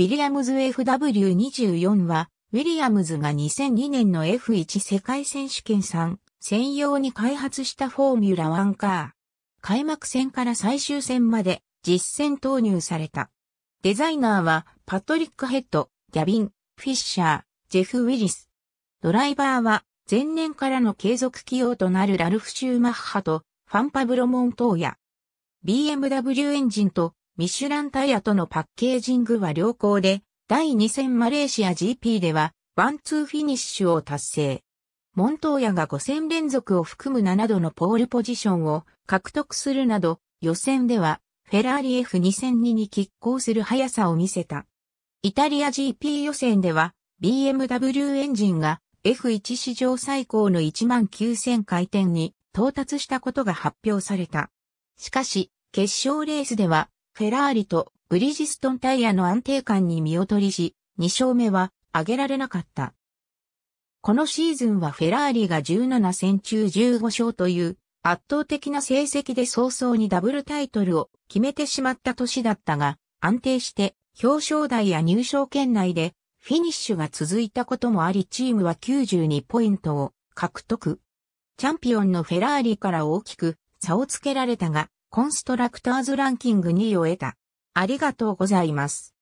ウィリアムズ FW24 は、ウィリアムズが2002年の F1 世界選手権3専用に開発したフォーミュラ1カー。開幕戦から最終戦まで実戦投入された。デザイナーはパトリック・ヘッド、ギャビン、フィッシャー、ジェフ・ウィリス。ドライバーは前年からの継続起用となるラルフ・シューマッハとファンパブロ・モントーヤ。BMW エンジンとミシュランタイヤとのパッケージングは良好で、第2戦マレーシア GP では、ワンツーフィニッシュを達成。モントーヤが5戦連続を含む7度のポールポジションを獲得するなど、予選では、フェラーリ F2002 に拮抗する速さを見せた。イタリア GP 予選では、BMW エンジンが F1 史上最高の19000回転に到達したことが発表された。しかし、決勝レースではフェラーリとブリジストンタイヤの安定感に見劣りし、2勝目は挙げられなかった。このシーズンはフェラーリが17戦中15勝という圧倒的な成績で早々にダブルタイトルを決めてしまった年だったが、安定して表彰台や入賞圏内でフィニッシュが続いたこともありチームは92ポイントを獲得。チャンピオンのフェラーリから大きく差をつけられたが、コンストラクターズランキング2位を得た。ありがとうございます。